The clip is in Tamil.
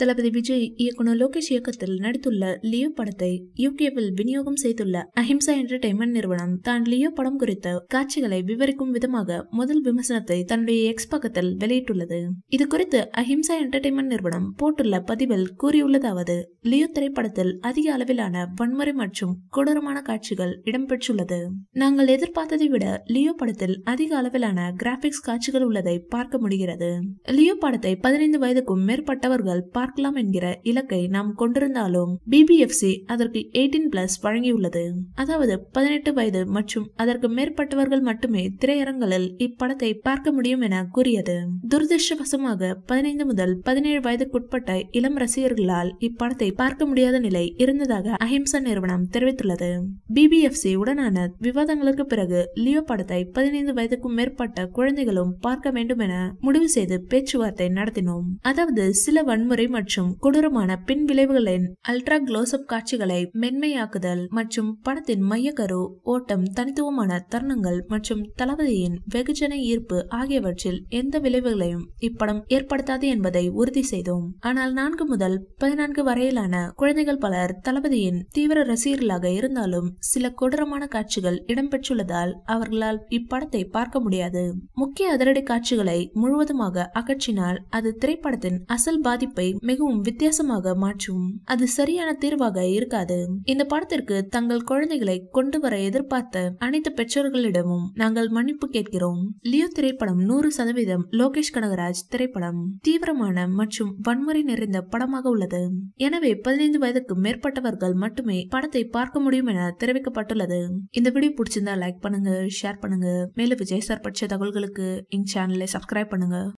தளபதி விஜய் இயக்குனர் லோகேஷ் இயக்கத்தில் நடித்துள்ள லியோ படத்தை யூகேவில் விநியோகம் செய்துள்ள அஹிம்சா என்டர்டைன்மெண்ட் நிறுவனம் தான் லியோ படம் குறித்த காட்சிகளை விவரிக்கும் விதமாக முதல் விமர்சனத்தை தன்னுடைய எக்ஸ் பக்கத்தில் வெளியிட்டுள்ளது இது குறித்து அஹிம்சா என்டர்டைன்மெண்ட் நிறுவனம் போட்டுள்ள பதிவில் கூறியுள்ளதாவது லியோ திரைப்படத்தில் அதிக அளவிலான வன்முறை மற்றும் கொடூரமான காட்சிகள் இடம்பெற்றுள்ளது நாங்கள் எதிர்பார்த்ததை விட லியோ படத்தில் அதிக அளவிலான கிராபிக்ஸ் காட்சிகள் உள்ளதை பார்க்க முடிகிறது லியோ படத்தை பதினைந்து வயதுக்கும் மேற்பட்டவர்கள் பார்க்கலாம் என்கிற இலக்கை நாம் கொண்டிருந்தாலும் பிபிஎஃப்சி அதற்கு எயிட்டீன் பிளஸ் வழங்கியுள்ளது அதாவது பதினெட்டு வயது மற்றும் அதற்கு மேற்பட்டவர்கள் மட்டுமே திரையரங்களில் இப்படத்தை பார்க்க முடியும் என கூறியது துரதிருஷ்டவசமாக பதினைந்து முதல் பதினேழு வயதுக்குட்பட்ட இளம் ரசிகர்களால் இப்படத்தை பார்க்க முடியாத நிலை இருந்ததாக அஹிம்சா நிறுவனம் தெரிவித்துள்ளது பிபிஎஃப்சி உடனான விவாதங்களுக்கு பிறகு லியோ படத்தை பதினைந்து வயதுக்கும் மேற்பட்ட குழந்தைகளும் பார்க்க வேண்டும் என முடிவு செய்து பேச்சுவார்த்தை நடத்தினோம் அதாவது சில வன்முறை மற்றும் கொடூரமான பின் விளைவுகளின் அல்ட்ரா க்ளோஸ்அப் காட்சிகளை மென்மையாக்குதல் மற்றும் படத்தின் மையக்கரு ஓட்டம் தனித்துவமான தருணங்கள் மற்றும் தளபதியின் வெகுஜன ஈர்ப்பு ஆகியவற்றில் எந்த விளைவுகளையும் இப்படம் ஏற்படுத்தாது என்பதை உறுதி செய்தோம் ஆனால் நான்கு முதல் பதினான்கு வரையிலான குழந்தைகள் பலர் தளபதியின் தீவிர ரசிகர்களாக இருந்தாலும் சில கொடூரமான காட்சிகள் இடம்பெற்றுள்ளதால் அவர்களால் இப்படத்தை பார்க்க முடியாது முக்கிய அதிரடி காட்சிகளை முழுவதுமாக அகற்றினால் அது திரைப்படத்தின் அசல் பாதிப்பை மிகவும் வித்தியாசமாக மாற்றும் அது சரியான தீர்வாக இருக்காது இந்த படத்திற்கு தங்கள் குழந்தைகளை கொண்டு வர எதிர்பார்த்த அனைத்து பெற்றோர்களிடமும் நாங்கள் மன்னிப்பு கேட்கிறோம் லியோ திரைப்படம் நூறு சதவீதம் லோகேஷ் கனகராஜ் திரைப்படம் தீவிரமான மற்றும் வன்முறை நிறைந்த படமாக உள்ளது எனவே பதினைந்து வயதுக்கு மேற்பட்டவர்கள் மட்டுமே படத்தை பார்க்க முடியும் என தெரிவிக்கப்பட்டுள்ளது இந்த வீடியோ பிடிச்சிருந்தா லைக் பண்ணுங்க ஷேர் பண்ணுங்க மேலும் விஜய் சார் பட்ச தகவல்களுக்கு எங்க சேனலை சப்ஸ்கிரைப் பண்ணுங்க